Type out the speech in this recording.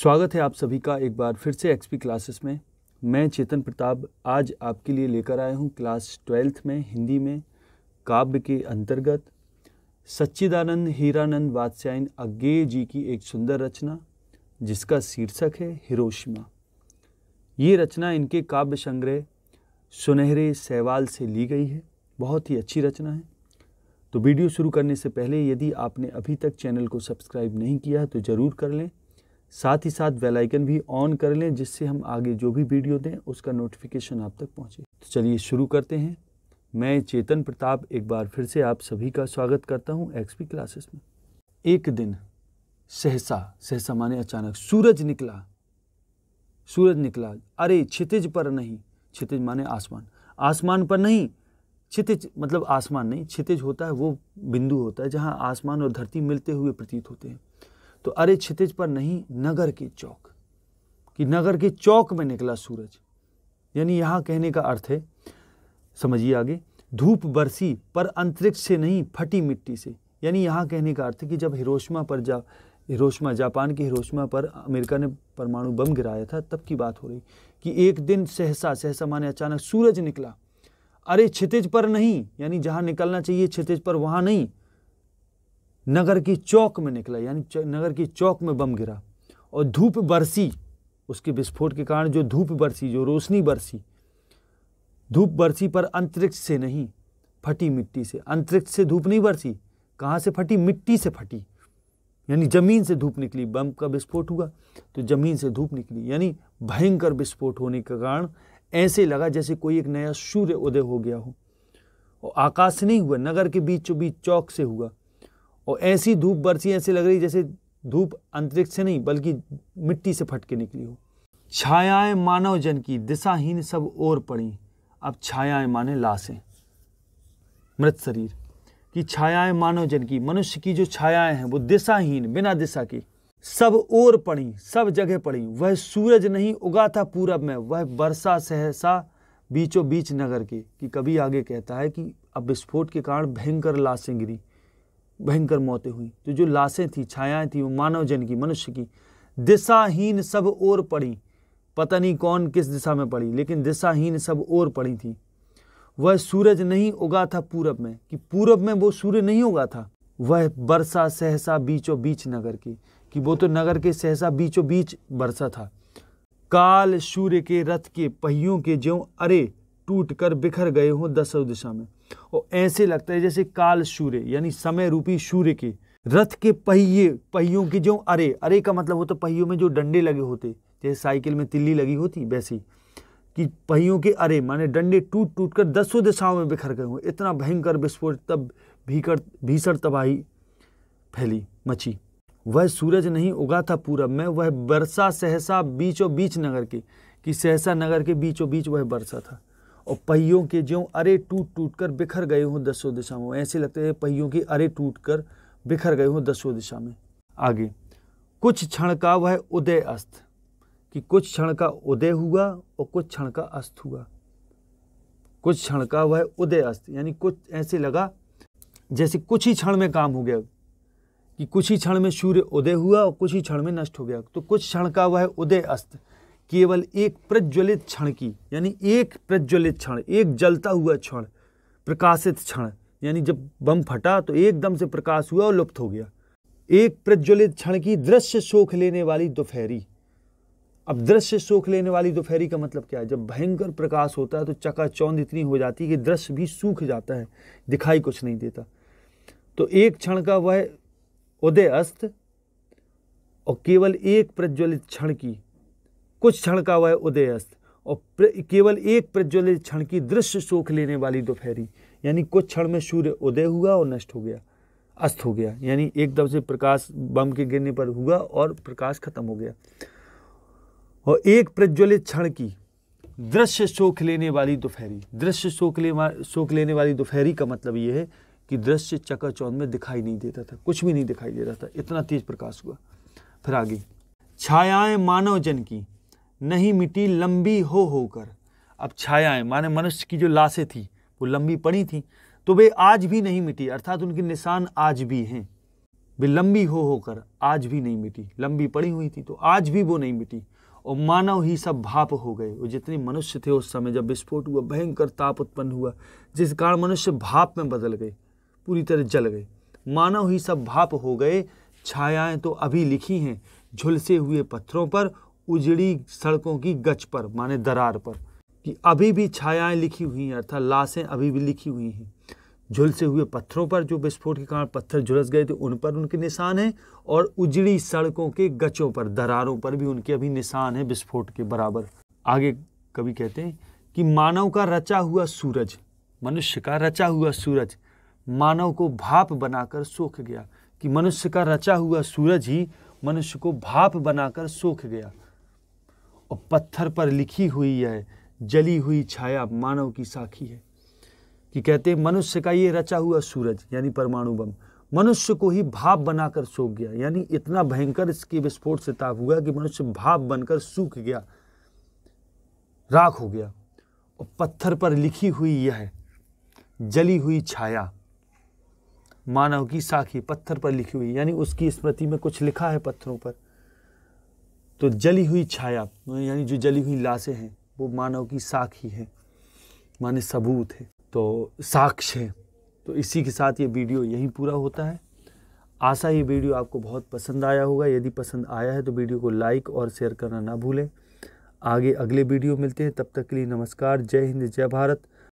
स्वागत है आप सभी का एक बार फिर से एक्सपी क्लासेस में मैं चेतन प्रताप आज आपके लिए लेकर आया हूँ क्लास ट्वेल्थ में हिंदी में काव्य के अंतर्गत सच्चिदानंद हीरानंद वात्स्यायन अज्ञेय जी की एक सुंदर रचना जिसका शीर्षक है हिरोशिमा ये रचना इनके काव्य संग्रह सुनहरे सहवाल से ली गई है बहुत ही अच्छी रचना है तो वीडियो शुरू करने से पहले यदि आपने अभी तक चैनल को सब्सक्राइब नहीं किया है तो ज़रूर कर लें साथ ही साथ बेल आइकन भी ऑन कर लें जिससे हम आगे जो भी वीडियो दें उसका नोटिफिकेशन आप तक पहुंचे तो चलिए शुरू करते हैं मैं चेतन प्रताप एक बार फिर से आप सभी का स्वागत करता हूं एक्सपी क्लासेस में एक दिन सहसा सहसा माने अचानक सूरज निकला सूरज निकला अरे छितिज पर नहीं छितिज माने आसमान आसमान पर नहीं छितिज मतलब आसमान नहीं छितिज होता है वो बिंदु होता है जहाँ आसमान और धरती मिलते हुए प्रतीत होते हैं तो अरे क्षितिज पर नहीं नगर की चौक कि नगर के चौक में निकला सूरज यानी यहाँ कहने का अर्थ है समझिए आगे धूप बरसी पर अंतरिक्ष से नहीं फटी मिट्टी से यानी यहाँ कहने का अर्थ है कि जब हिरोशमा पर जा हिरोशमा जापान के हिरोशमा पर अमेरिका ने परमाणु बम गिराया था तब की बात हो रही कि एक दिन सहसा सहसा माने अचानक सूरज निकला अरे क्षितिज पर नहीं यानी जहाँ निकलना चाहिए क्षितिज पर वहाँ नहीं नगर की चौक में निकला यानी नगर की चौक में बम गिरा और धूप बरसी उसके विस्फोट के कारण जो धूप बरसी जो रोशनी बरसी धूप बरसी पर अंतरिक्ष से नहीं फटी मिट्टी से अंतरिक्ष से धूप नहीं बरसी कहाँ से फटी मिट्टी से फटी यानी ज़मीन से धूप निकली बम का विस्फोट हुआ तो ज़मीन से धूप निकली यानी भयंकर विस्फोट होने के कारण ऐसे लगा जैसे कोई एक नया सूर्य उदय हो गया हो और आकाश नहीं हुआ नगर के बीचों बीच चौक से हुआ और ऐसी धूप बरसी ऐसे लग रही जैसे धूप अंतरिक्ष से नहीं बल्कि मिट्टी से फटके निकली हो छायाएं मानव जन की दिशाहीन सब और पड़ी अब छायाएं माने लाशें मृत शरीर की छायाएं मानव जन की मनुष्य की जो छायाएं हैं वो दिशाहीन बिना दिशा की सब ओर पड़ी सब जगह पड़ी वह सूरज नहीं उगा था पूरब में वह बरसा सहसा बीचों बीच नगर के कि कभी आगे कहता है कि अब विस्फोट के कारण भयंकर लाशें गिरी भयंकर मौतें हुई तो जो लाशें थी छायाएं थी वो मानव जन की मनुष्य की दिशाहीन सब और पड़ी पता नहीं कौन किस दिशा में पड़ी लेकिन दिशाहीन सब और पड़ी थी वह सूरज नहीं उगा था पूरब में कि पूरब में वो सूर्य नहीं उगा था वह बरसा सहसा बीचों बीच नगर की कि वो तो नगर के सहसा बीचों बीच बरसा था काल सूर्य के रथ के पहियों के ज्यों अरे टूट कर बिखर गए हों दसों दिशा में और ऐसे लगता है जैसे काल सूर्य यानी समय रूपी सूर्य के रथ के पहिए पहियों की जो अरे अरे का मतलब होता तो पहियों में जो डंडे लगे होते जैसे साइकिल में तिल्ली लगी होती वैसी कि पहियों के अरे माने डंडे टूट टूट कर दसों दिशाओं में बिखर गए हुए इतना भयंकर विस्फोट तब भीकर भीषण तबाही फैली मची वह सूरज नहीं उगा था पूरब में वह बरसा सहसा बीचों बीच नगर के कि सहसा नगर के बीचों बीच वह बरसा था और पहियों के ज्यो अरे टूट टूट कर बिखर गए हों दसों दिशा में ऐसे लगते हैं पहियों की अरे टूट कर बिखर गए हों दसों दिशा में आगे कुछ क्षण का वह उदय अस्त कि कुछ क्षण का उदय हुआ और कुछ क्षण का अस्त हुआ कुछ क्षण का वह उदय अस्त यानी कुछ ऐसे लगा जैसे कुछ ही क्षण में काम हो गया कि कुछ ही क्षण में सूर्य उदय हुआ और कुछ ही क्षण में नष्ट हो गया तो कुछ क्षण का वह उदय अस्त केवल एक प्रज्वलित क्षण की यानी एक प्रज्वलित क्षण एक जलता हुआ क्षण प्रकाशित क्षण यानी जब बम फटा तो एकदम से प्रकाश हुआ और लुप्त हो गया एक प्रज्वलित क्षण की दृश्य शोक लेने वाली दोपहरी अब दृश्य शोक लेने वाली दोपहरी का मतलब क्या है जब भयंकर प्रकाश होता है तो चकाचौंध इतनी हो जाती है कि दृश्य भी सूख जाता है दिखाई कुछ नहीं देता तो एक क्षण का वह उदय अस्त और केवल एक प्रज्वलित क्षण की कुछ क्षण का वह उदयस्त और केवल एक प्रज्वलित क्षण की दृश्य सोख लेने वाली दोपहरी यानी कुछ क्षण में सूर्य उदय हुआ और नष्ट हो गया अस्त हो गया यानी एकदम से प्रकाश बम के गिरने पर हुआ और प्रकाश खत्म हो गया और एक प्रज्वलित क्षण की दृश्य सोख लेने वाली दोपहरी दृश्य सोख ले सोख लेने वाली दोपहरी का मतलब यह है कि दृश्य चौंध में दिखाई नहीं देता था कुछ भी नहीं दिखाई दे रहा था इतना तेज प्रकाश हुआ फिर आगे छायाएं मानव जन की नहीं मिटी लंबी हो होकर अब छायाएं माने मनुष्य की जो लाशें थी वो लंबी पड़ी थी तो वे आज भी नहीं मिटी अर्थात उनके निशान आज भी हैं वे लंबी हो होकर आज भी नहीं मिटी लंबी पड़ी हुई थी तो आज भी वो नहीं मिटी और मानव ही सब भाप हो गए वो जितने मनुष्य थे उस समय जब विस्फोट हुआ भयंकर ताप उत्पन्न हुआ जिस कारण मनुष्य भाप में बदल गए पूरी तरह जल गए मानव ही सब भाप हो गए छायाएं तो अभी लिखी हैं झुलसे हुए पत्थरों पर उजड़ी सड़कों की गच पर माने दरार पर कि अभी भी छायाएं लिखी हुई हैं अर्थात लाशें अभी भी लिखी हुई हैं झुलसे हुए पत्थरों पर जो विस्फोट के कारण पत्थर झुलस गए थे उन पर उनके निशान हैं और उजड़ी सड़कों के गचों पर दरारों पर भी उनके अभी निशान हैं विस्फोट के बराबर आगे कभी कहते हैं कि मानव का रचा हुआ सूरज मनुष्य का रचा हुआ सूरज मानव को भाप बनाकर सोख गया कि मनुष्य का रचा हुआ सूरज ही मनुष्य को भाप बनाकर सोख गया और पत्थर पर लिखी हुई है जली हुई छाया मानव की साखी है कि कहते हैं मनुष्य का ये रचा हुआ सूरज यानी परमाणु बम मनुष्य को ही भाप बनाकर सूख गया यानी इतना भयंकर इसके विस्फोट से ताप हुआ कि मनुष्य भाप बनकर सूख गया राख हो गया और पत्थर पर लिखी हुई यह जली हुई छाया मानव की साखी पत्थर पर लिखी हुई यानी उसकी स्मृति में कुछ लिखा है पत्थरों पर तो जली हुई छाया यानी जो जली हुई लाशें हैं वो मानव की साख ही है माने सबूत है तो साक्ष है तो इसी के साथ ये वीडियो यहीं पूरा होता है आशा ये वीडियो आपको बहुत पसंद आया होगा यदि पसंद आया है तो वीडियो को लाइक और शेयर करना ना भूलें आगे अगले वीडियो मिलते हैं तब तक के लिए नमस्कार जय हिंद जय भारत